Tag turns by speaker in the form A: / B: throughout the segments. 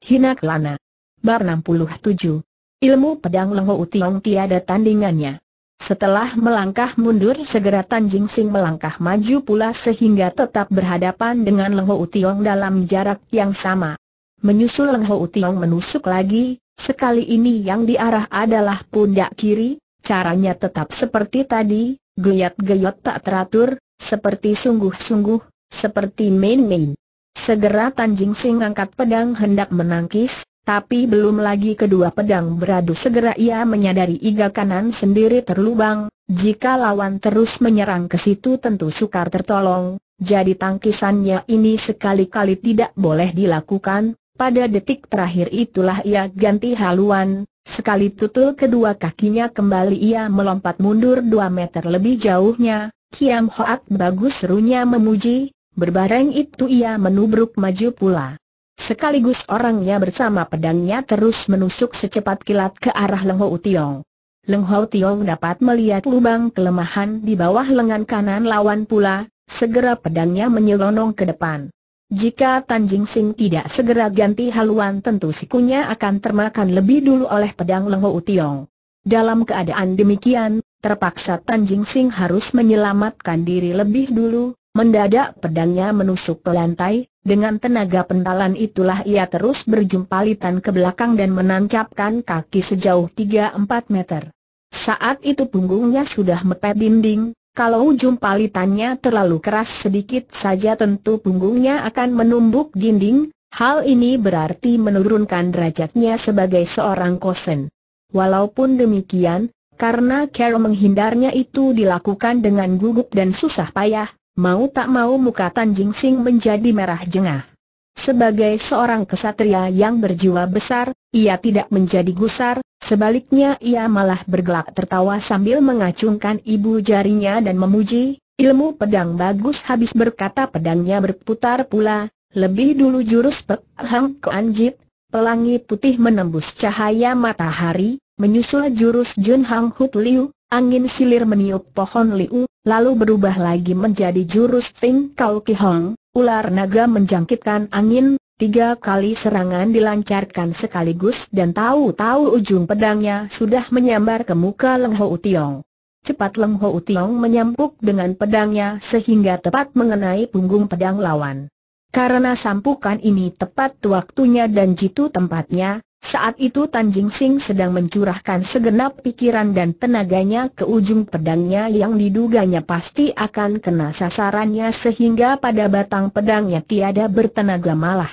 A: Hina Kelana. Bar 67. Ilmu pedang Lengho Utiong tiada tandingannya. Setelah melangkah mundur segera Tan Jing Sing melangkah maju pula sehingga tetap berhadapan dengan Lengho Utiong dalam jarak yang sama. Menyusul Lengho Utiong menusuk lagi, sekali ini yang diarah adalah pundak kiri, caranya tetap seperti tadi, geyat-geyot tak teratur, seperti sungguh-sungguh, seperti main-main. Segera Tanjing Sing angkat pedang hendak menangkis, tapi belum lagi kedua pedang beradu segera ia menyadari iga kanan sendiri terlubang, jika lawan terus menyerang ke situ tentu sukar tertolong, jadi tangkisannya ini sekali-kali tidak boleh dilakukan, pada detik terakhir itulah ia ganti haluan, sekali tutul kedua kakinya kembali ia melompat mundur dua meter lebih jauhnya, Kiam Hoat bagus serunya memuji, Berbareng itu ia menubruk maju pula. Sekaligus orangnya bersama pedangnya terus menusuk secepat kilat ke arah Leng Ho Tiong. Leng Ho Tiong dapat melihat lubang kelemahan di bawah lengan kanan lawan pula, segera pedangnya menyelonong ke depan. Jika Tan Jing Sing tidak segera ganti haluan tentu sikunya akan termakan lebih dulu oleh pedang Leng Ho Tiong. Dalam keadaan demikian, terpaksa Tan Jing Sing harus menyelamatkan diri lebih dulu, Mendadak pedangnya menusuk ke lantai, dengan tenaga pentalan itulah ia terus berjumpalitan ke belakang dan menancapkan kaki sejauh 3-4 meter. Saat itu punggungnya sudah mepet dinding, kalau jumpalitannya terlalu keras sedikit saja tentu punggungnya akan menumbuk dinding, hal ini berarti menurunkan derajatnya sebagai seorang kosen. Walaupun demikian, karena Carol menghindarnya itu dilakukan dengan gugup dan susah payah, Mau tak mau muka Tan Jing Sing menjadi merah jengah. Sebagai seorang kesatria yang berjiwa besar, ia tidak menjadi gusar, sebaliknya ia malah bergelak tertawa sambil mengacungkan ibu jarinya dan memuji, ilmu pedang bagus habis berkata pedangnya berputar pula, lebih dulu jurus pehang ke Anjit, pelangi putih menembus cahaya matahari, menyusul jurus Jun Hang Hut Liu, Angin silir meniup pohon liu, lalu berubah lagi menjadi jurus Ting Kau Ki Hong, ular naga menjangkitkan angin, tiga kali serangan dilancarkan sekaligus dan tahu-tahu ujung pedangnya sudah menyambar ke muka Leng Ho Tiong. Cepat Leng Ho Tiong menyampuk dengan pedangnya sehingga tepat mengenai punggung pedang lawan. Karena sampukan ini tepat waktunya dan jitu tempatnya, saat itu Tan Jing Sing sedang mencurahkan segenap pikiran dan tenaganya ke ujung pedangnya yang diduganya pasti akan kena sasarannya sehingga pada batang pedangnya tiada bertenaga malah.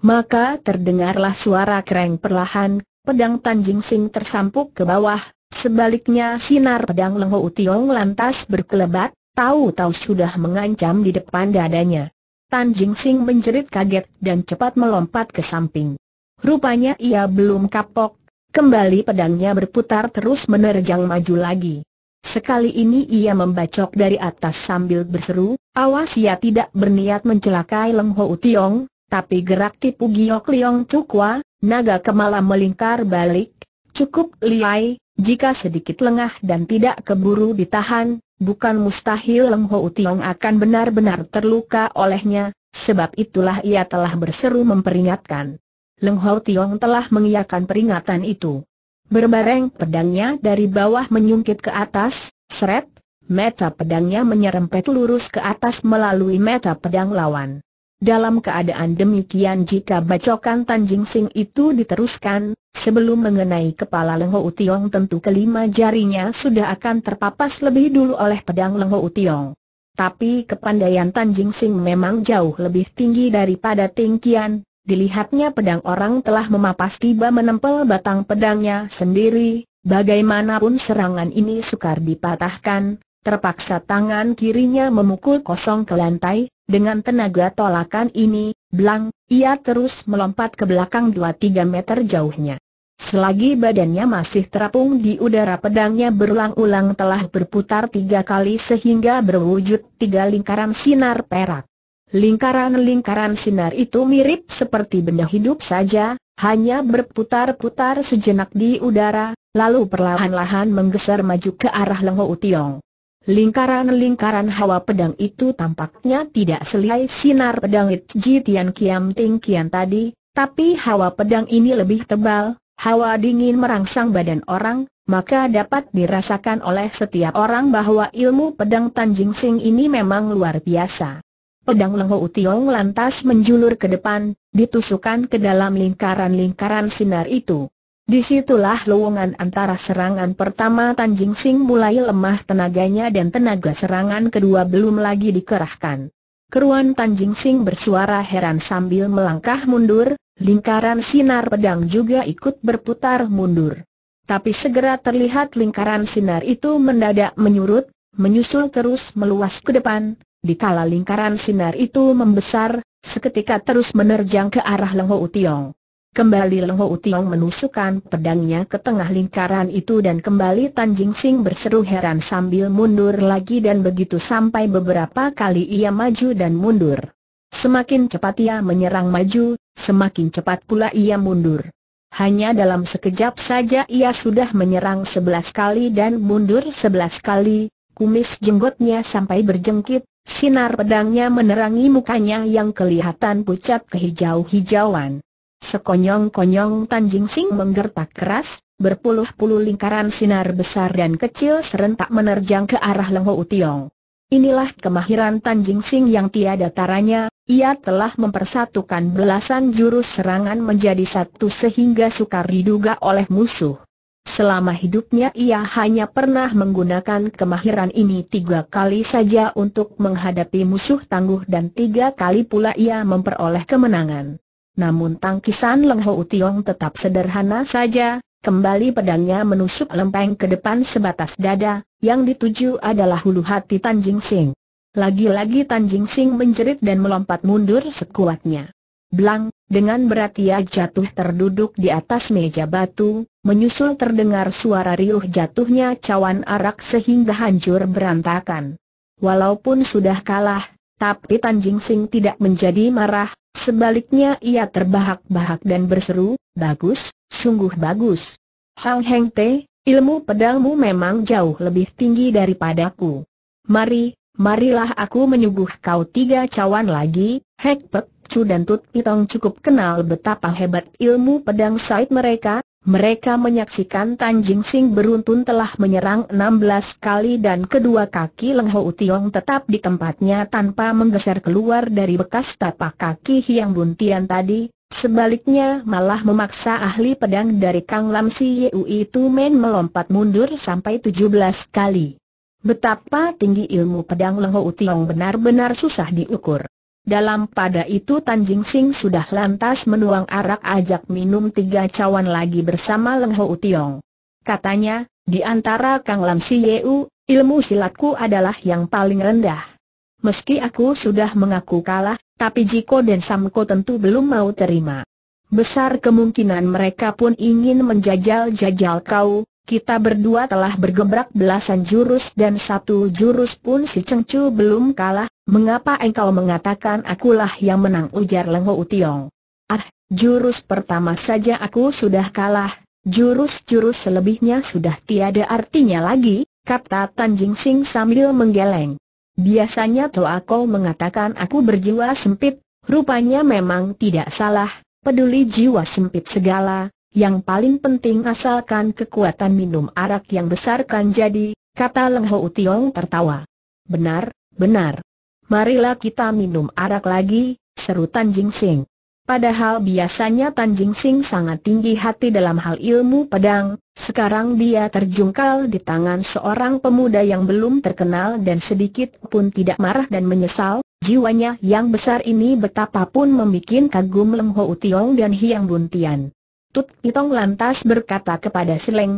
A: Maka terdengarlah suara kereng perlahan, pedang Tan Jing Sing tersampuk ke bawah, sebaliknya sinar pedang Leng Ho Tiong lantas berkelebat, tahu-tahu sudah mengancam di depan dadanya. Tan Jing Sing menjerit kaget dan cepat melompat ke samping. Rupanya ia belum kapok, kembali pedangnya berputar terus menerjang maju lagi. Sekali ini ia membacok dari atas sambil berseru, awas ia ya, tidak berniat mencelakai Leng Ho Tiong, tapi gerak tipu Giok Liong Cukwa, naga kemala melingkar balik, cukup liai, jika sedikit lengah dan tidak keburu ditahan, bukan mustahil Leng Ho Tiong akan benar-benar terluka olehnya, sebab itulah ia telah berseru memperingatkan. Leng Hau Tiong telah mengiyakan peringatan itu. Berbareng pedangnya dari bawah menyungkit ke atas, seret, meta pedangnya menyerempet lurus ke atas melalui meta pedang lawan. Dalam keadaan demikian jika bacokan Tanjing Sing itu diteruskan, sebelum mengenai kepala Leng Ho Tiong tentu kelima jarinya sudah akan terpapas lebih dulu oleh pedang Leng Ho Tiong. Tapi kepandaian Tanjing Sing memang jauh lebih tinggi daripada Tingkian, dilihatnya pedang orang telah memapas tiba menempel batang pedangnya sendiri, bagaimanapun serangan ini sukar dipatahkan, terpaksa tangan kirinya memukul kosong ke lantai, dengan tenaga tolakan ini, belang, ia terus melompat ke belakang 2-3 meter jauhnya. Selagi badannya masih terapung di udara pedangnya berulang-ulang telah berputar tiga kali sehingga berwujud tiga lingkaran sinar perak. Lingkaran-lingkaran sinar itu mirip seperti benda hidup saja, hanya berputar-putar sejenak di udara, lalu perlahan-lahan menggeser maju ke arah Lengho Tiong. Lingkaran-lingkaran hawa pedang itu tampaknya tidak selai sinar pedang Ji Tian Kiam Ting Kian tadi, tapi hawa pedang ini lebih tebal, hawa dingin merangsang badan orang, maka dapat dirasakan oleh setiap orang bahwa ilmu pedang Tanjing Sing ini memang luar biasa. Pedang Lengho Utiong lantas menjulur ke depan, ditusukkan ke dalam lingkaran-lingkaran sinar itu. Disitulah lowongan antara serangan pertama Tanjing Sing mulai lemah tenaganya dan tenaga serangan kedua belum lagi dikerahkan. Keruan Tanjing Sing bersuara heran sambil melangkah mundur, lingkaran sinar pedang juga ikut berputar mundur. Tapi segera terlihat lingkaran sinar itu mendadak menyurut, menyusul terus meluas ke depan, di kala lingkaran sinar itu membesar, seketika terus menerjang ke arah Lengho Utiong. Kembali Lengho Utiong menusukkan pedangnya ke tengah lingkaran itu dan kembali Tanjing Sing berseru heran sambil mundur lagi dan begitu sampai beberapa kali ia maju dan mundur. Semakin cepat ia menyerang maju, semakin cepat pula ia mundur. Hanya dalam sekejap saja ia sudah menyerang sebelas kali dan mundur sebelas kali, kumis jenggotnya sampai berjengkit, Sinar pedangnya menerangi mukanya yang kelihatan pucat kehijau-hijauan. Sekonyong-konyong Tanjing Sing menggertak keras, berpuluh-puluh lingkaran sinar besar dan kecil serentak menerjang ke arah Leng Ho Tiong. Inilah kemahiran Tanjing Sing yang tiada taranya, ia telah mempersatukan belasan jurus serangan menjadi satu sehingga sukar diduga oleh musuh. Selama hidupnya ia hanya pernah menggunakan kemahiran ini tiga kali saja untuk menghadapi musuh tangguh dan tiga kali pula ia memperoleh kemenangan. Namun tangkisan Leng Ho Utiong tetap sederhana saja, kembali pedangnya menusuk lempeng ke depan sebatas dada, yang dituju adalah hulu hati Tanjing Sing. Lagi-lagi Tanjing Sing menjerit dan melompat mundur sekuatnya. Blang, dengan berat ia jatuh terduduk di atas meja batu, menyusul terdengar suara riuh jatuhnya cawan arak sehingga hancur berantakan. Walaupun sudah kalah, tapi Tanjing Sing tidak menjadi marah, sebaliknya ia terbahak-bahak dan berseru, bagus, sungguh bagus. Hang Heng Te, ilmu pedangmu memang jauh lebih tinggi daripadaku. Mari, marilah aku menyuguh kau tiga cawan lagi, Hek Pek Chu dan Tut Pitong cukup kenal betapa hebat ilmu pedang sait mereka, mereka menyaksikan Tanjing Sing beruntun telah menyerang 16 kali dan kedua kaki Leng Ho Tiong tetap di tempatnya tanpa menggeser keluar dari bekas tapak kaki Hiang Buntian tadi, Sebaliknya malah memaksa ahli pedang dari Kang Lam Si Yeu itu men melompat mundur sampai 17 kali. Betapa tinggi ilmu pedang Leng Ho Tiong benar-benar susah diukur. Dalam pada itu Tanjing Sing sudah lantas menuang arak ajak minum tiga cawan lagi bersama Leng Ho Tiong. Katanya, di antara Kang Lam Si Yeu, ilmu silatku adalah yang paling rendah. Meski aku sudah mengaku kalah, tapi Jiko dan Samko tentu belum mau terima. Besar kemungkinan mereka pun ingin menjajal-jajal kau, kita berdua telah bergebrak belasan jurus dan satu jurus pun si Chengcu belum kalah, mengapa engkau mengatakan akulah yang menang ujar Lengho Utiong. Ah, jurus pertama saja aku sudah kalah, jurus-jurus selebihnya sudah tiada artinya lagi, kata Tan Sing sambil menggeleng. Biasanya Toa Kau mengatakan aku berjiwa sempit, rupanya memang tidak salah, peduli jiwa sempit segala, yang paling penting asalkan kekuatan minum arak yang besar kan jadi, kata Leng Ho Tiong tertawa. Benar, benar. Marilah kita minum arak lagi, seru Tan Jing Sing. Padahal biasanya Tan Jing Sing sangat tinggi hati dalam hal ilmu pedang, sekarang dia terjungkal di tangan seorang pemuda yang belum terkenal dan sedikit pun tidak marah dan menyesal, jiwanya yang besar ini betapapun membuat kagum Leng Ho Tiong dan Hiang Buntian. Tut Pitong lantas berkata kepada si Leng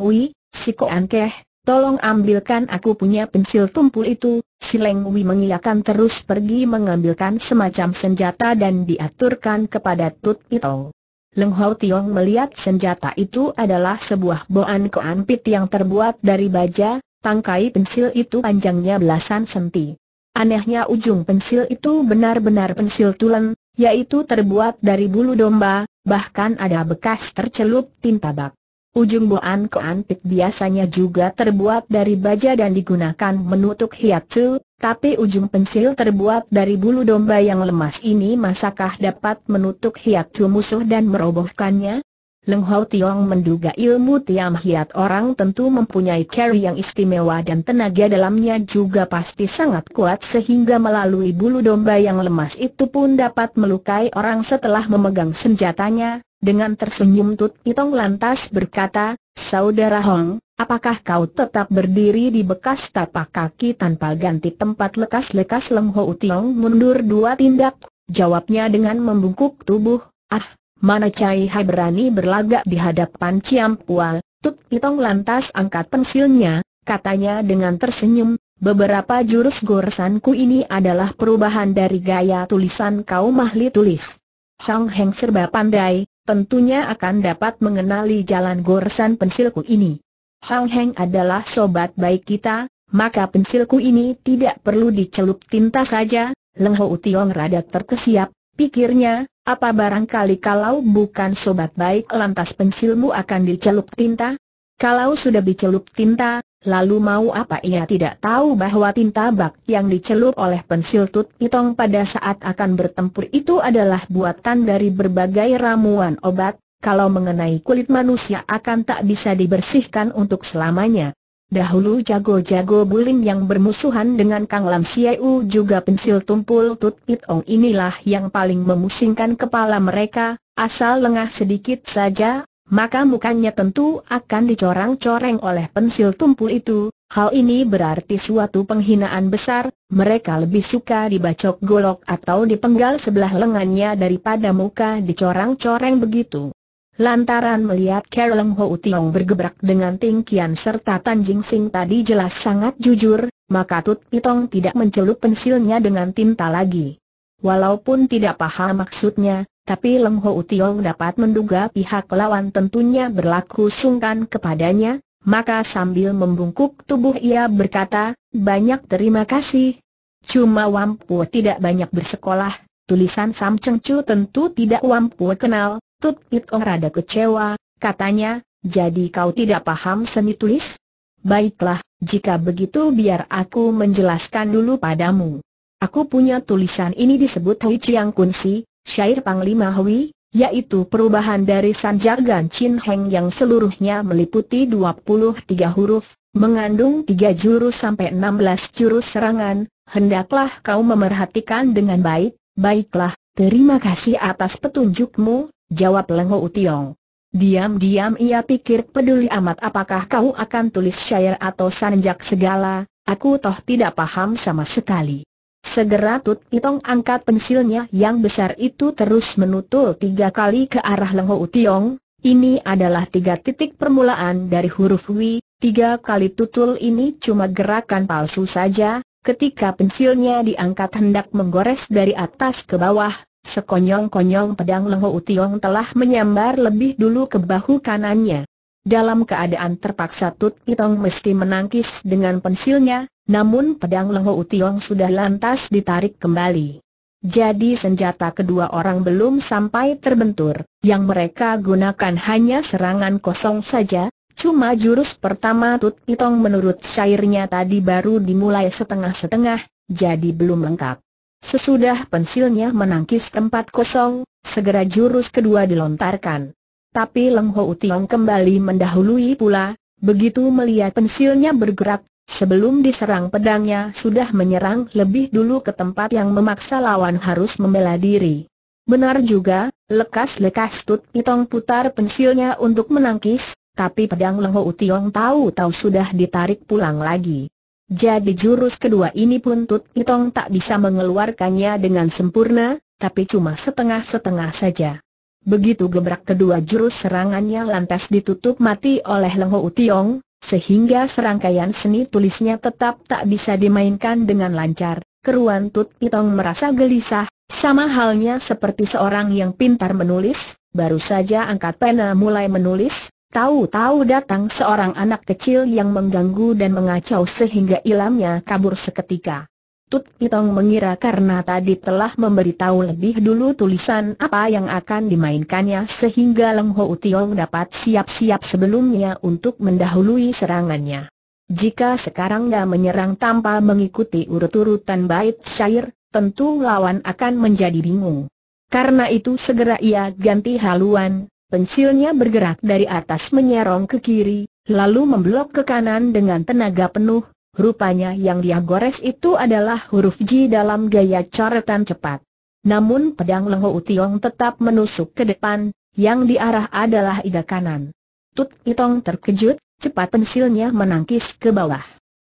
A: si Koan Keh, tolong ambilkan aku punya pensil tumpul itu. Si Leng mengiyakan terus pergi mengambilkan semacam senjata dan diaturkan kepada Tut Pitong. Leng Hau Tiong melihat senjata itu adalah sebuah boan koan pit yang terbuat dari baja, tangkai pensil itu panjangnya belasan senti. Anehnya ujung pensil itu benar-benar pensil tulen, yaitu terbuat dari bulu domba, bahkan ada bekas tercelup tinta bak. Ujung boan keantik biasanya juga terbuat dari baja dan digunakan menutup hiatu, tapi ujung pensil terbuat dari bulu domba yang lemas ini masakah dapat menutup hiatu musuh dan merobohkannya? Leng Hau Tiong menduga ilmu Tiam Hiat orang tentu mempunyai carry yang istimewa dan tenaga dalamnya juga pasti sangat kuat sehingga melalui bulu domba yang lemas itu pun dapat melukai orang setelah memegang senjatanya. Dengan tersenyum Tut Itong lantas berkata, Saudara Hong, apakah kau tetap berdiri di bekas tapak kaki tanpa ganti tempat lekas-lekas Leng Hau Tiong mundur dua tindak? Jawabnya dengan membungkuk tubuh, ah, mana Cai Hai berani berlagak di hadapan Ciam Pual, Tut Pitong lantas angkat pensilnya, katanya dengan tersenyum, beberapa jurus goresanku ini adalah perubahan dari gaya tulisan kau mahli tulis. Hang Heng serba pandai, tentunya akan dapat mengenali jalan goresan pensilku ini. Hang Heng adalah sobat baik kita, maka pensilku ini tidak perlu dicelup tinta saja. Leng Ho Tiong rada terkesiap, pikirnya, apa barangkali kalau bukan sobat baik lantas pensilmu akan dicelup tinta? Kalau sudah dicelup tinta, lalu mau apa ia tidak tahu bahwa tinta bak yang dicelup oleh pensil Tut Pitong pada saat akan bertempur itu adalah buatan dari berbagai ramuan obat, kalau mengenai kulit manusia akan tak bisa dibersihkan untuk selamanya. Dahulu jago-jago bulim yang bermusuhan dengan Kang Lam Siu juga pensil tumpul Tut Pit Ong inilah yang paling memusingkan kepala mereka, asal lengah sedikit saja, maka mukanya tentu akan dicorang-coreng oleh pensil tumpul itu. Hal ini berarti suatu penghinaan besar, mereka lebih suka dibacok golok atau dipenggal sebelah lengannya daripada muka dicorang-coreng begitu. Lantaran melihat Kerleng Ho Utiong bergebrak dengan tingkian serta Tanjing Sing tadi jelas sangat jujur, maka Tut Pitong tidak mencelup pensilnya dengan tinta lagi. Walaupun tidak paham maksudnya, tapi Leng Ho Utiong dapat menduga pihak lawan tentunya berlaku sungkan kepadanya, maka sambil membungkuk tubuh ia berkata, banyak terima kasih. Cuma Wampu tidak banyak bersekolah, tulisan Sam Cheng Chu tentu tidak Wampu kenal, Tut Pit Oh rada kecewa, katanya, jadi kau tidak paham seni tulis? Baiklah, jika begitu biar aku menjelaskan dulu padamu. Aku punya tulisan ini disebut Hui Chiang Kun Si, syair Panglima Hui, yaitu perubahan dari Sanjargan Chin Heng yang seluruhnya meliputi 23 huruf, mengandung 3 jurus sampai 16 jurus serangan, hendaklah kau memerhatikan dengan baik, baiklah, terima kasih atas petunjukmu, Jawab Lengho Tiong. Diam-diam ia pikir peduli amat apakah kau akan tulis syair atau sanjak segala, aku toh tidak paham sama sekali. Segera Tut Pitong angkat pensilnya yang besar itu terus menutul tiga kali ke arah Lengho Tiong, ini adalah tiga titik permulaan dari huruf W. tiga kali tutul ini cuma gerakan palsu saja, ketika pensilnya diangkat hendak menggores dari atas ke bawah, Sekonyong-konyong pedang Lengho Utiong telah menyambar lebih dulu ke bahu kanannya. Dalam keadaan terpaksa Tut Pitong mesti menangkis dengan pensilnya, namun pedang Lengho Utiong sudah lantas ditarik kembali. Jadi senjata kedua orang belum sampai terbentur, yang mereka gunakan hanya serangan kosong saja, cuma jurus pertama Tut Pitong menurut syairnya tadi baru dimulai setengah-setengah, jadi belum lengkap. Sesudah pensilnya menangkis tempat kosong, segera jurus kedua dilontarkan. Tapi Leng Ho Utiong kembali mendahului pula, begitu melihat pensilnya bergerak, sebelum diserang pedangnya sudah menyerang lebih dulu ke tempat yang memaksa lawan harus membela diri. Benar juga, lekas-lekas Tut Pitong putar pensilnya untuk menangkis, tapi pedang Leng Ho Utiong tahu-tahu sudah ditarik pulang lagi. Jadi jurus kedua ini pun Tut Pitong tak bisa mengeluarkannya dengan sempurna, tapi cuma setengah-setengah saja. Begitu gebrak kedua jurus serangannya lantas ditutup mati oleh Leng Ho Tiong, sehingga serangkaian seni tulisnya tetap tak bisa dimainkan dengan lancar. Keruan Tut Pitong merasa gelisah, sama halnya seperti seorang yang pintar menulis, baru saja angkat pena mulai menulis, Tahu-tahu datang seorang anak kecil yang mengganggu dan mengacau sehingga ilamnya kabur seketika. Tut Pitong mengira karena tadi telah memberitahu lebih dulu tulisan apa yang akan dimainkannya sehingga Leng Ho Tiong dapat siap-siap sebelumnya untuk mendahului serangannya. Jika sekarang dia menyerang tanpa mengikuti urut-urutan bait syair, tentu lawan akan menjadi bingung. Karena itu segera ia ganti haluan, Pensilnya bergerak dari atas menyerong ke kiri, lalu memblok ke kanan dengan tenaga penuh. Rupanya yang dia gores itu adalah huruf J dalam gaya coretan cepat. Namun pedang Lengho Utiong tetap menusuk ke depan, yang diarah adalah ida kanan. Tut Itong terkejut, cepat pensilnya menangkis ke bawah.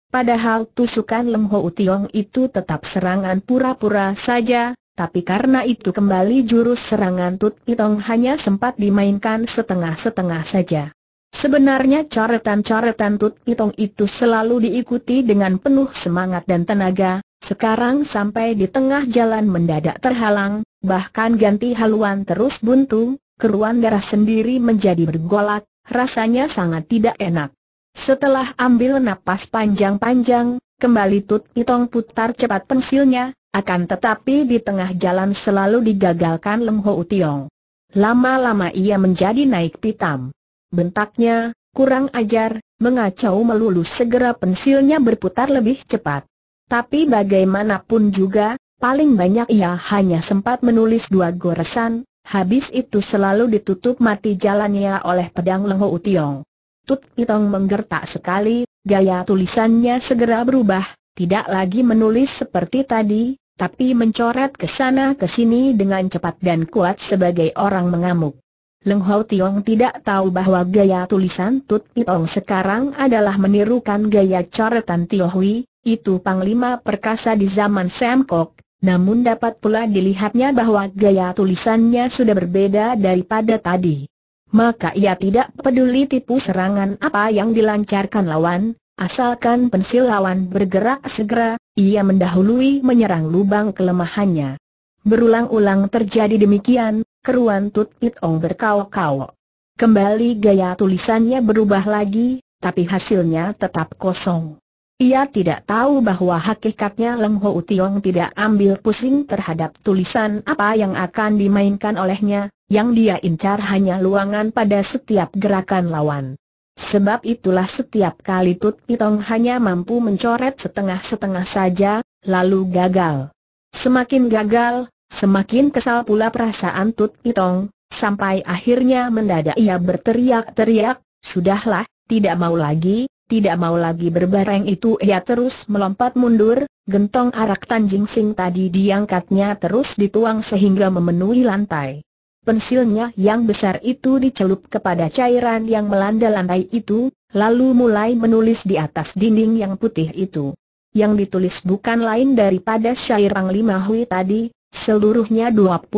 A: Padahal tusukan Lengho Utiong itu tetap serangan pura-pura saja, tapi karena itu kembali jurus serangan Tut Itong hanya sempat dimainkan setengah-setengah saja. Sebenarnya coretan-coretan Tut Itong itu selalu diikuti dengan penuh semangat dan tenaga, sekarang sampai di tengah jalan mendadak terhalang, bahkan ganti haluan terus buntu, keruan darah sendiri menjadi bergolak, rasanya sangat tidak enak. Setelah ambil napas panjang-panjang, kembali Tut Itong putar cepat pensilnya, akan tetapi di tengah jalan selalu digagalkan Leng Ho Tiong. Lama-lama ia menjadi naik pitam. Bentaknya, kurang ajar, mengacau melulu segera pensilnya berputar lebih cepat. Tapi bagaimanapun juga, paling banyak ia hanya sempat menulis dua goresan, habis itu selalu ditutup mati jalannya oleh pedang Leng Ho Tiong. Tut Itong menggertak sekali, gaya tulisannya segera berubah, tidak lagi menulis seperti tadi, tapi mencoret ke sana ke sini dengan cepat dan kuat sebagai orang mengamuk. Leng Hau Tiong tidak tahu bahwa gaya tulisan Tut Piong sekarang adalah menirukan gaya coretan Tio itu panglima perkasa di zaman Sam Kok, namun dapat pula dilihatnya bahwa gaya tulisannya sudah berbeda daripada tadi. Maka ia tidak peduli tipu serangan apa yang dilancarkan lawan, asalkan pensil lawan bergerak segera, ia mendahului menyerang lubang kelemahannya. Berulang-ulang terjadi demikian, keruan Tut Pit Ong berkau-kau. Kembali gaya tulisannya berubah lagi, tapi hasilnya tetap kosong. Ia tidak tahu bahwa hakikatnya Leng Ho Tiong tidak ambil pusing terhadap tulisan apa yang akan dimainkan olehnya, yang dia incar hanya luangan pada setiap gerakan lawan. Sebab itulah setiap kali Tut Pitong hanya mampu mencoret setengah-setengah saja, lalu gagal. Semakin gagal, semakin kesal pula perasaan Tut Pitong, sampai akhirnya mendadak ia berteriak-teriak, Sudahlah, tidak mau lagi, tidak mau lagi berbareng itu ia terus melompat mundur, gentong arak tanjing sing tadi diangkatnya terus dituang sehingga memenuhi lantai. Pensilnya yang besar itu dicelup kepada cairan yang melanda lantai itu, lalu mulai menulis di atas dinding yang putih itu. Yang ditulis bukan lain daripada syair Lima Hui tadi, seluruhnya 23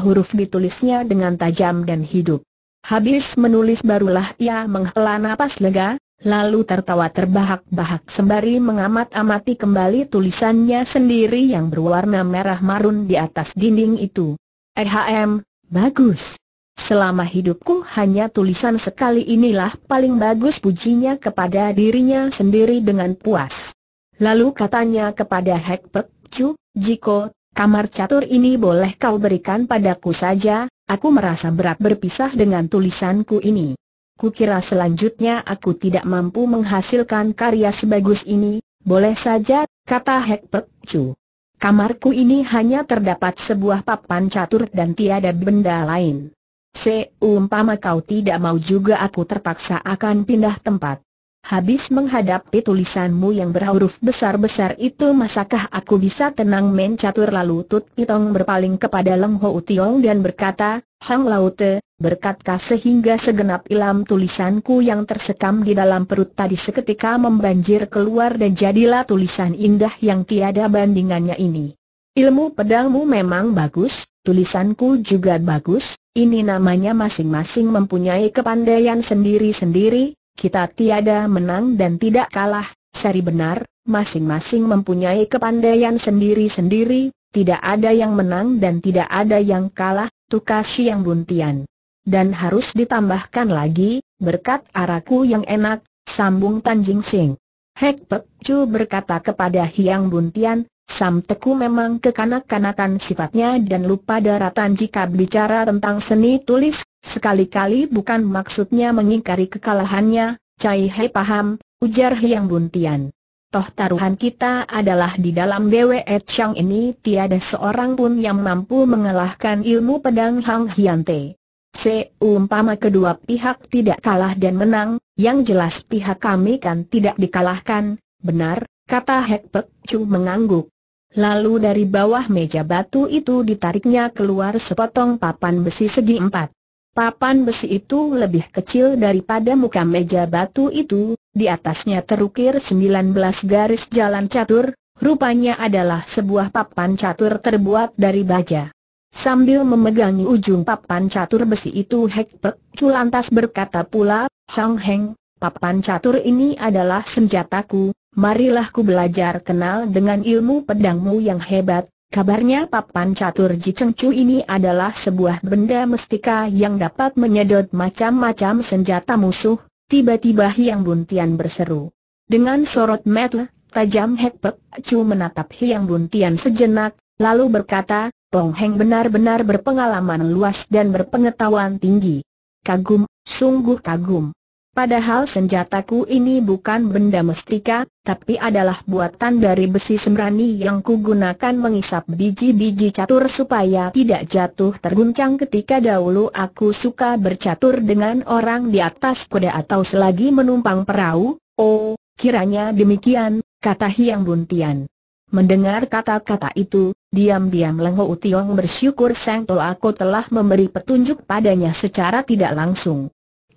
A: huruf ditulisnya dengan tajam dan hidup. Habis menulis barulah ia menghela napas lega, lalu tertawa terbahak-bahak sembari mengamat-amati kembali tulisannya sendiri yang berwarna merah marun di atas dinding itu. Ehm, Bagus. Selama hidupku hanya tulisan sekali inilah paling bagus pujinya kepada dirinya sendiri dengan puas. Lalu katanya kepada Hek Pek Chu, Jiko, kamar catur ini boleh kau berikan padaku saja, aku merasa berat berpisah dengan tulisanku ini. Kukira selanjutnya aku tidak mampu menghasilkan karya sebagus ini, boleh saja, kata Hek Pek Chu. Kamarku ini hanya terdapat sebuah papan catur dan tiada benda lain. Seumpama kau tidak mau juga aku terpaksa akan pindah tempat. Habis menghadapi tulisanmu yang berhuruf besar-besar itu masakah aku bisa tenang main catur lalu Tut Pitong berpaling kepada Leng Ho Utiong dan berkata, Hang Laute, berkatkah sehingga segenap ilam tulisanku yang tersekam di dalam perut tadi seketika membanjir keluar dan jadilah tulisan indah yang tiada bandingannya ini. Ilmu pedangmu memang bagus, tulisanku juga bagus, ini namanya masing-masing mempunyai kepandaian sendiri-sendiri, kita tiada menang dan tidak kalah, sari benar, masing-masing mempunyai kepandaian sendiri-sendiri, tidak ada yang menang dan tidak ada yang kalah, Tukashi yang buntian. Dan harus ditambahkan lagi, berkat araku yang enak, sambung Tanjing Sing. Hek Pek Chu berkata kepada Hiang Buntian, Sam Teku memang kekanak-kanakan sifatnya dan lupa daratan jika bicara tentang seni tulis, sekali-kali bukan maksudnya mengingkari kekalahannya, Cai Hei paham, ujar Hiang Buntian. Toh taruhan kita adalah di dalam BWE Chang ini tiada seorang pun yang mampu mengalahkan ilmu pedang Hang Hian Te. Seumpama kedua pihak tidak kalah dan menang, yang jelas pihak kami kan tidak dikalahkan, benar, kata Hek Pek Chu mengangguk. Lalu dari bawah meja batu itu ditariknya keluar sepotong papan besi segi empat. Papan besi itu lebih kecil daripada muka meja batu itu, di atasnya terukir 19 garis jalan catur, rupanya adalah sebuah papan catur terbuat dari baja. Sambil memegangi ujung papan catur besi itu Hek Pek Chu lantas berkata pula, Hang Heng, papan catur ini adalah senjataku, marilah ku belajar kenal dengan ilmu pedangmu yang hebat, Kabarnya papan catur Jicengcu ini adalah sebuah benda mestika yang dapat menyedot macam-macam senjata musuh, tiba-tiba Hiang Buntian berseru. Dengan sorot mata tajam Hek Pek menatap Hiang Buntian sejenak, lalu berkata, Tong Heng benar-benar berpengalaman luas dan berpengetahuan tinggi. Kagum, sungguh kagum. Padahal senjataku ini bukan benda mestika, tapi adalah buatan dari besi sembrani yang kugunakan mengisap biji-biji catur supaya tidak jatuh terguncang ketika dahulu aku suka bercatur dengan orang di atas kuda atau selagi menumpang perahu. Oh, kiranya demikian, kata Hiang Buntian. Mendengar kata-kata itu, diam-diam Lengho Utiong bersyukur Sang Toh aku telah memberi petunjuk padanya secara tidak langsung.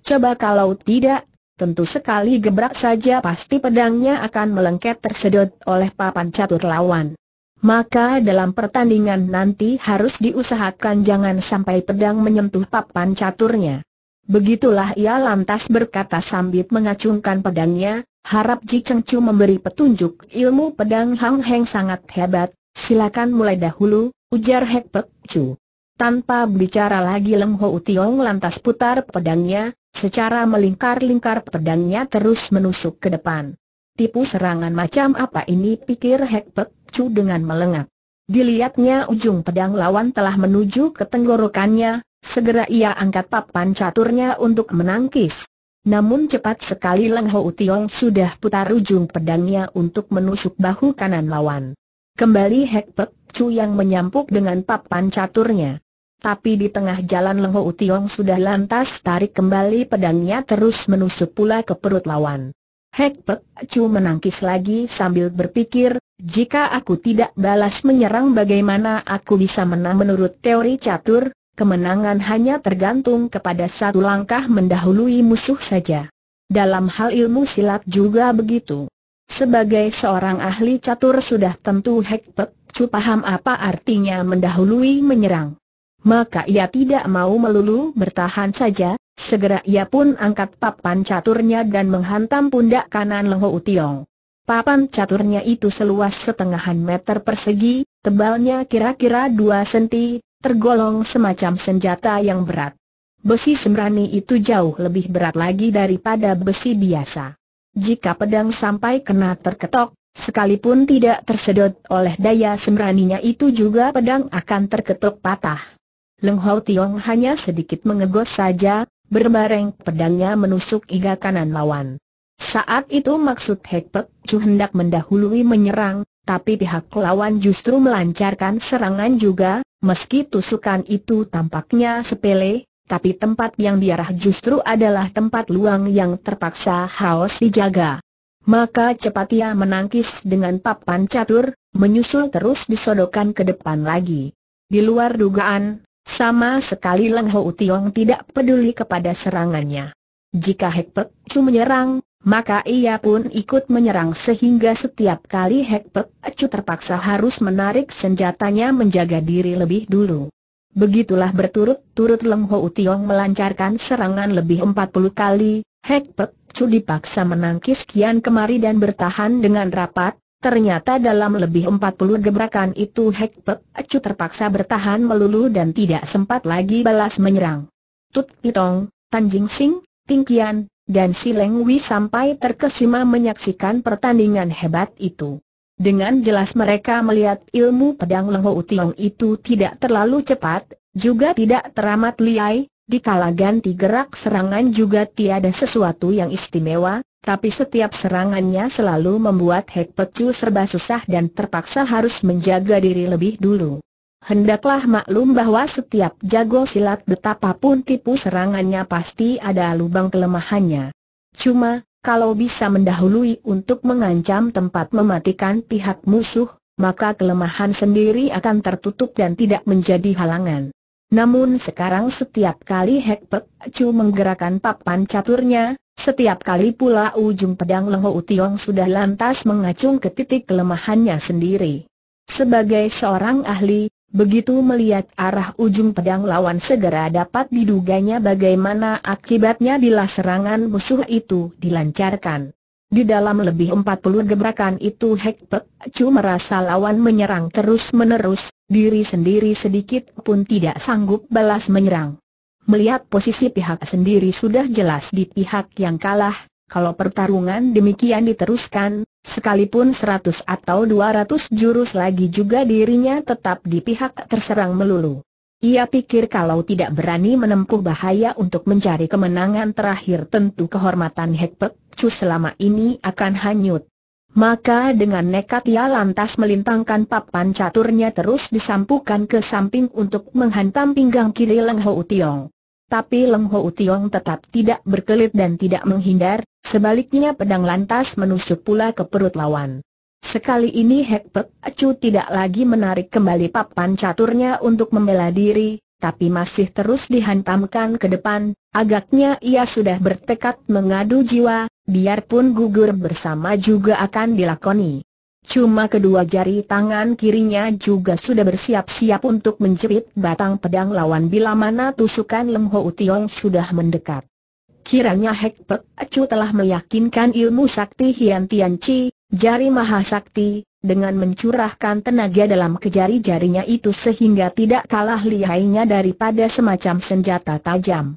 A: Coba kalau tidak, tentu sekali gebrak saja pasti pedangnya akan melengket tersedot oleh papan catur lawan. Maka dalam pertandingan nanti harus diusahakan jangan sampai pedang menyentuh papan caturnya. Begitulah ia lantas berkata sambil mengacungkan pedangnya, harap Ji Cheng Chu memberi petunjuk ilmu pedang Hang Heng sangat hebat, silakan mulai dahulu, ujar Hek Pek Chu. Tanpa bicara lagi Leng Ho Tiong lantas putar pedangnya, secara melingkar-lingkar pedangnya terus menusuk ke depan. Tipu serangan macam apa ini pikir Hek Pek Chu dengan melengak. Dilihatnya ujung pedang lawan telah menuju ke tenggorokannya, segera ia angkat papan caturnya untuk menangkis. Namun cepat sekali Leng Ho Tiong sudah putar ujung pedangnya untuk menusuk bahu kanan lawan. Kembali Hek Pek Chu yang menyampuk dengan papan caturnya. Tapi di tengah jalan Leng Ho Tiong sudah lantas tarik kembali pedangnya terus menusuk pula ke perut lawan. Hek Pek Chu menangkis lagi sambil berpikir, jika aku tidak balas menyerang bagaimana aku bisa menang menurut teori catur, kemenangan hanya tergantung kepada satu langkah mendahului musuh saja. Dalam hal ilmu silat juga begitu. Sebagai seorang ahli catur sudah tentu Hek Pek Chu paham apa artinya mendahului menyerang maka ia tidak mau melulu bertahan saja, segera ia pun angkat papan caturnya dan menghantam pundak kanan Leng Ho Papan caturnya itu seluas setengahan meter persegi, tebalnya kira-kira dua senti, tergolong semacam senjata yang berat. Besi sembrani itu jauh lebih berat lagi daripada besi biasa. Jika pedang sampai kena terketok, sekalipun tidak tersedot oleh daya sembraninya itu juga pedang akan terketuk patah. Leng Hau Tiong hanya sedikit mengegos saja, berbareng pedangnya menusuk iga kanan lawan. Saat itu maksud Hek Pek Chu hendak mendahului menyerang, tapi pihak lawan justru melancarkan serangan juga, meski tusukan itu tampaknya sepele, tapi tempat yang diarah justru adalah tempat luang yang terpaksa haus dijaga. Maka cepat ia menangkis dengan papan catur, menyusul terus disodokkan ke depan lagi. Di luar dugaan, sama sekali Leng Ho Tiong tidak peduli kepada serangannya. Jika Hek Pek Chu menyerang, maka ia pun ikut menyerang sehingga setiap kali Hek Pek Chu terpaksa harus menarik senjatanya menjaga diri lebih dulu. Begitulah berturut-turut Leng Ho Tiong melancarkan serangan lebih 40 kali, Hek Pek Chu dipaksa menangkis kian kemari dan bertahan dengan rapat, Ternyata dalam lebih empat puluh gebrakan itu Hek Pek Acu terpaksa bertahan melulu dan tidak sempat lagi balas menyerang. Tut Pitong, Jing Sing, Ting Kian, dan Si Leng Wi sampai terkesima menyaksikan pertandingan hebat itu. Dengan jelas mereka melihat ilmu pedang Leng Ho Tiong itu tidak terlalu cepat, juga tidak teramat liai, di ganti gerak serangan juga tiada sesuatu yang istimewa, tapi setiap serangannya selalu membuat Hek Pecu serba susah dan terpaksa harus menjaga diri lebih dulu. Hendaklah maklum bahwa setiap jago silat betapapun tipu serangannya pasti ada lubang kelemahannya. Cuma, kalau bisa mendahului untuk mengancam tempat mematikan pihak musuh, maka kelemahan sendiri akan tertutup dan tidak menjadi halangan. Namun sekarang setiap kali Hek Pek Chu menggerakkan papan caturnya, setiap kali pula ujung pedang Leng Ho sudah lantas mengacung ke titik kelemahannya sendiri. Sebagai seorang ahli, begitu melihat arah ujung pedang lawan segera dapat diduganya bagaimana akibatnya bila serangan musuh itu dilancarkan. Di dalam lebih 40 gebrakan itu Hek Pek Chu merasa lawan menyerang terus-menerus, diri sendiri sedikit pun tidak sanggup balas menyerang. Melihat posisi pihak sendiri sudah jelas di pihak yang kalah, kalau pertarungan demikian diteruskan, sekalipun 100 atau 200 jurus lagi juga dirinya tetap di pihak terserang melulu. Ia pikir kalau tidak berani menempuh bahaya untuk mencari kemenangan terakhir tentu kehormatan Hek Pek Chu selama ini akan hanyut. Maka dengan nekat ia lantas melintangkan papan caturnya terus disampukan ke samping untuk menghantam pinggang kiri Leng Ho Tiong. Tapi Leng Ho Tiong tetap tidak berkelit dan tidak menghindar, sebaliknya pedang lantas menusuk pula ke perut lawan. Sekali ini Hekpek Acu tidak lagi menarik kembali papan caturnya untuk membela diri, tapi masih terus dihantamkan ke depan, agaknya ia sudah bertekad mengadu jiwa, biarpun gugur bersama juga akan dilakoni. Cuma kedua jari tangan kirinya juga sudah bersiap-siap untuk menjerit batang pedang lawan bila mana tusukan Leng Ho Tiong sudah mendekat. Kiranya Hek Pek Acu telah meyakinkan ilmu sakti Hian Tian Chi, Jari Mahasakti, dengan mencurahkan tenaga dalam kejari-jarinya itu sehingga tidak kalah lihainya daripada semacam senjata tajam.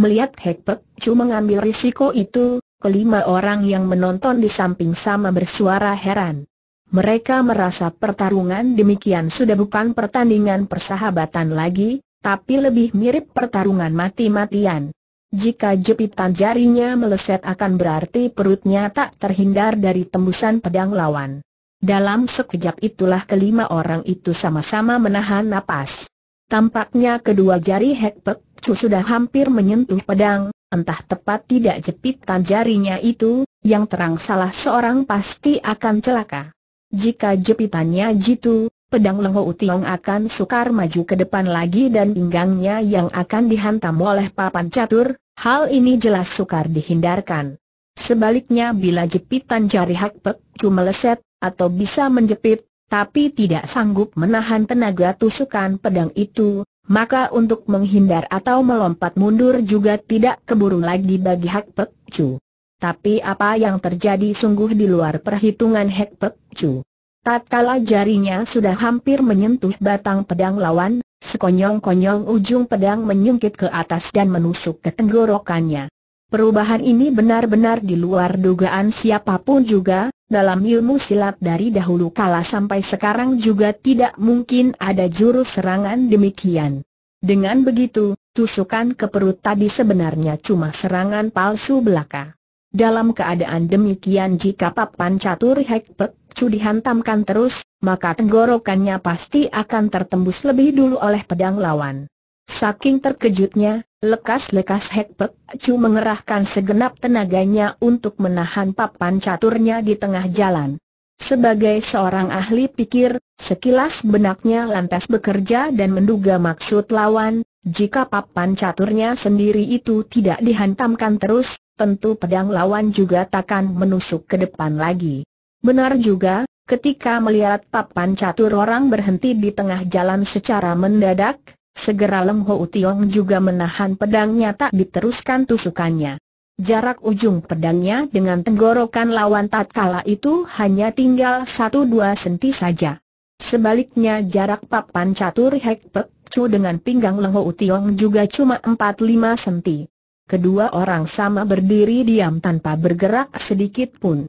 A: Melihat Hek Pek Chu mengambil risiko itu, kelima orang yang menonton di samping sama bersuara heran. Mereka merasa pertarungan demikian sudah bukan pertandingan persahabatan lagi, tapi lebih mirip pertarungan mati-matian. Jika jepitan jarinya meleset akan berarti perutnya tak terhindar dari tembusan pedang lawan. Dalam sekejap itulah kelima orang itu sama-sama menahan napas. Tampaknya kedua jari Hek Chu sudah hampir menyentuh pedang, entah tepat tidak jepitan jarinya itu, yang terang salah seorang pasti akan celaka. Jika jepitannya jitu, pedang Lengho Utiong akan sukar maju ke depan lagi dan pinggangnya yang akan dihantam oleh papan catur, Hal ini jelas sukar dihindarkan. Sebaliknya bila jepitan jari Hak Pek Chu meleset, atau bisa menjepit, tapi tidak sanggup menahan tenaga tusukan pedang itu, maka untuk menghindar atau melompat mundur juga tidak keburu lagi bagi Hak Pek Chu. Tapi apa yang terjadi sungguh di luar perhitungan Hak Pek Chu. Tatkala jarinya sudah hampir menyentuh batang pedang lawan, Sekonyong-konyong ujung pedang menyungkit ke atas dan menusuk ke tenggorokannya. Perubahan ini benar-benar di luar dugaan siapapun juga, dalam ilmu silat dari dahulu kala sampai sekarang juga tidak mungkin ada jurus serangan demikian. Dengan begitu, tusukan ke perut tadi sebenarnya cuma serangan palsu belaka. Dalam keadaan demikian jika papan catur Hekpek Cu dihantamkan terus, maka tenggorokannya pasti akan tertembus lebih dulu oleh pedang lawan. Saking terkejutnya, lekas-lekas Hek Pek Chu mengerahkan segenap tenaganya untuk menahan papan caturnya di tengah jalan. Sebagai seorang ahli pikir, sekilas benaknya lantas bekerja dan menduga maksud lawan, jika papan caturnya sendiri itu tidak dihantamkan terus, tentu pedang lawan juga takkan menusuk ke depan lagi. Benar juga, Ketika melihat papan catur orang berhenti di tengah jalan secara mendadak, segera Leng Ho Tiong juga menahan pedangnya tak diteruskan tusukannya. Jarak ujung pedangnya dengan tenggorokan lawan tatkala itu hanya tinggal 1-2 senti saja. Sebaliknya jarak papan catur Hek Pek Chu dengan pinggang Leng Ho Tiong juga cuma 4-5 senti. Kedua orang sama berdiri diam tanpa bergerak sedikit pun.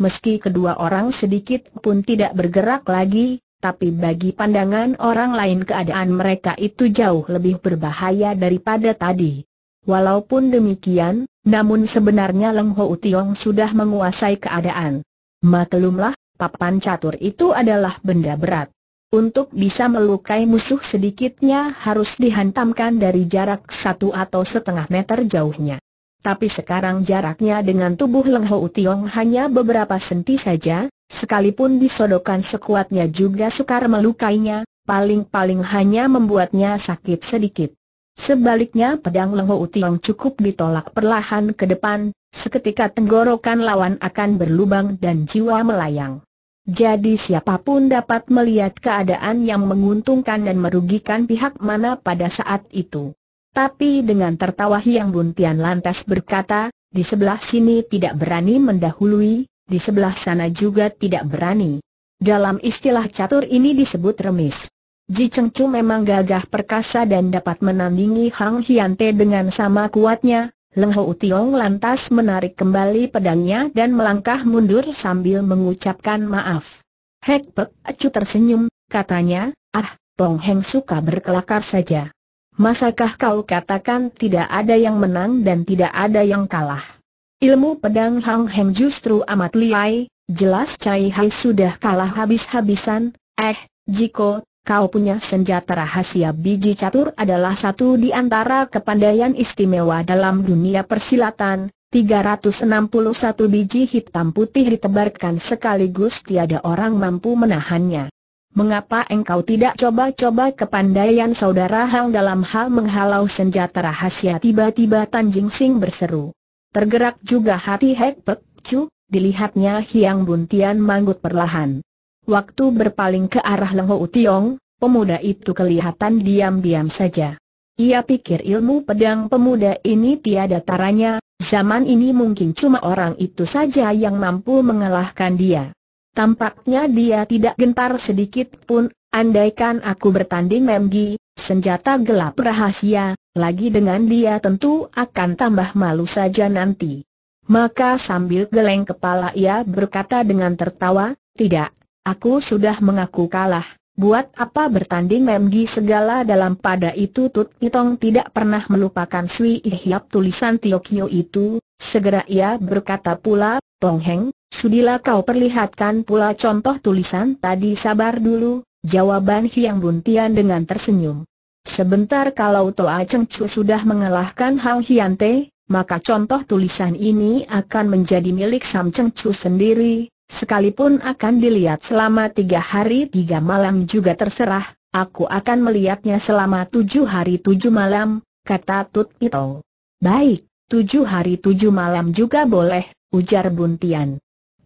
A: Meski kedua orang sedikit pun tidak bergerak lagi, tapi bagi pandangan orang lain keadaan mereka itu jauh lebih berbahaya daripada tadi. Walaupun demikian, namun sebenarnya Leng Ho Tiong sudah menguasai keadaan. Maklumlah, papan catur itu adalah benda berat. Untuk bisa melukai musuh sedikitnya harus dihantamkan dari jarak satu atau setengah meter jauhnya tapi sekarang jaraknya dengan tubuh Leng Ho Tiong hanya beberapa senti saja, sekalipun disodokan sekuatnya juga sukar melukainya, paling-paling hanya membuatnya sakit sedikit. Sebaliknya pedang Leng Ho Tiong cukup ditolak perlahan ke depan, seketika tenggorokan lawan akan berlubang dan jiwa melayang. Jadi siapapun dapat melihat keadaan yang menguntungkan dan merugikan pihak mana pada saat itu. Tapi dengan tertawa Hiang Buntian lantas berkata, di sebelah sini tidak berani mendahului, di sebelah sana juga tidak berani. Dalam istilah catur ini disebut remis. Ji Cheng Chu memang gagah perkasa dan dapat menandingi Hang Hian Te dengan sama kuatnya. Leng Ho Tiong lantas menarik kembali pedangnya dan melangkah mundur sambil mengucapkan maaf. Hek Pek Acu tersenyum, katanya, ah, Tong Heng suka berkelakar saja. Masakah kau katakan tidak ada yang menang dan tidak ada yang kalah? Ilmu pedang Hang Heng justru amat liai, jelas Cai Hai sudah kalah habis-habisan, eh, Jiko, kau punya senjata rahasia biji catur adalah satu di antara kepandaian istimewa dalam dunia persilatan, 361 biji hitam putih ditebarkan sekaligus tiada orang mampu menahannya. Mengapa engkau tidak coba-coba kepandaian saudara Hang dalam hal menghalau senjata rahasia tiba-tiba Tan Jing Sing berseru. Tergerak juga hati Hek Pek Chu, dilihatnya Hiang Buntian manggut perlahan. Waktu berpaling ke arah Leng Ho Tiong, pemuda itu kelihatan diam-diam saja. Ia pikir ilmu pedang pemuda ini tiada taranya, zaman ini mungkin cuma orang itu saja yang mampu mengalahkan dia. Tampaknya dia tidak gentar sedikit pun, andaikan aku bertanding Memgi, senjata gelap rahasia, lagi dengan dia tentu akan tambah malu saja nanti. Maka sambil geleng kepala ia berkata dengan tertawa, tidak, aku sudah mengaku kalah. Buat apa bertanding Memgi segala dalam pada itu Tut Itong tidak pernah melupakan Sui Ihyap tulisan Kyo itu, segera ia berkata pula, Tong Heng, Sudilah kau perlihatkan pula contoh tulisan tadi sabar dulu, jawaban Hiang Buntian dengan tersenyum. Sebentar kalau Toa Cheng Chu sudah mengalahkan Hao Hian maka contoh tulisan ini akan menjadi milik Sam Cheng Chu sendiri, sekalipun akan dilihat selama tiga hari tiga malam juga terserah, aku akan melihatnya selama tujuh hari tujuh malam, kata Tut Pito. Baik, tujuh hari tujuh malam juga boleh, ujar Buntian.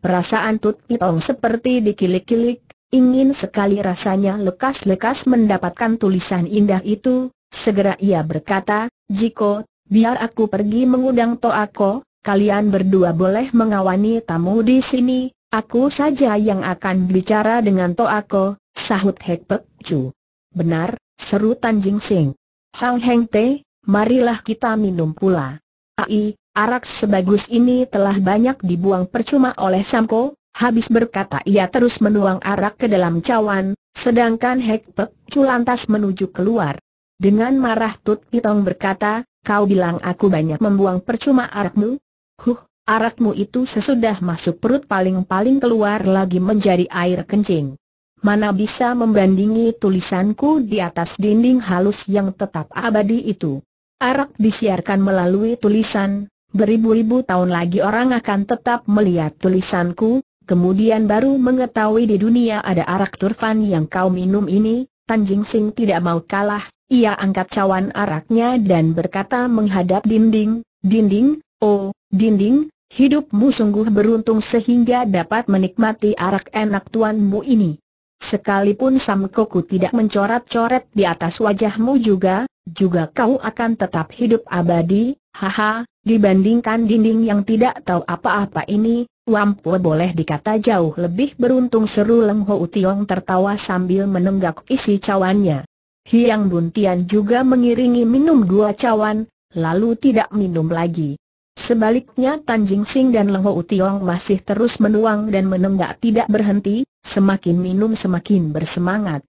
A: Perasaan Tut Pitong seperti dikilik-kilik, ingin sekali rasanya lekas-lekas mendapatkan tulisan indah itu, segera ia berkata, Jiko, biar aku pergi mengundang Toako, kalian berdua boleh mengawani tamu di sini, aku saja yang akan bicara dengan Toako, sahut Hek Pek Chu. Benar, seru Tanjing Sing. Hang Heng Te, marilah kita minum pula. Ai, Arak sebagus ini telah banyak dibuang percuma oleh Samko, habis berkata ia terus menuang arak ke dalam cawan, sedangkan Hek Pek Cu lantas menuju keluar. Dengan marah Tut Pitong berkata, kau bilang aku banyak membuang percuma arakmu? Huh, arakmu itu sesudah masuk perut paling-paling keluar lagi menjadi air kencing. Mana bisa membandingi tulisanku di atas dinding halus yang tetap abadi itu? Arak disiarkan melalui tulisan, beribu-ribu tahun lagi orang akan tetap melihat tulisanku, kemudian baru mengetahui di dunia ada arak turfan yang kau minum ini, Tanjing Sing tidak mau kalah, ia angkat cawan araknya dan berkata menghadap dinding, dinding, oh, dinding, hidupmu sungguh beruntung sehingga dapat menikmati arak enak tuanmu ini. Sekalipun Samkoku tidak mencoret-coret di atas wajahmu juga, juga kau akan tetap hidup abadi, haha, Dibandingkan dinding yang tidak tahu apa-apa ini, Wampu boleh dikata jauh lebih beruntung seru Leng Ho Tiong tertawa sambil menenggak isi cawannya. Hiang Buntian juga mengiringi minum dua cawan, lalu tidak minum lagi. Sebaliknya Tan Jing Sing dan Leng Ho Tiong masih terus menuang dan menenggak tidak berhenti, semakin minum semakin bersemangat.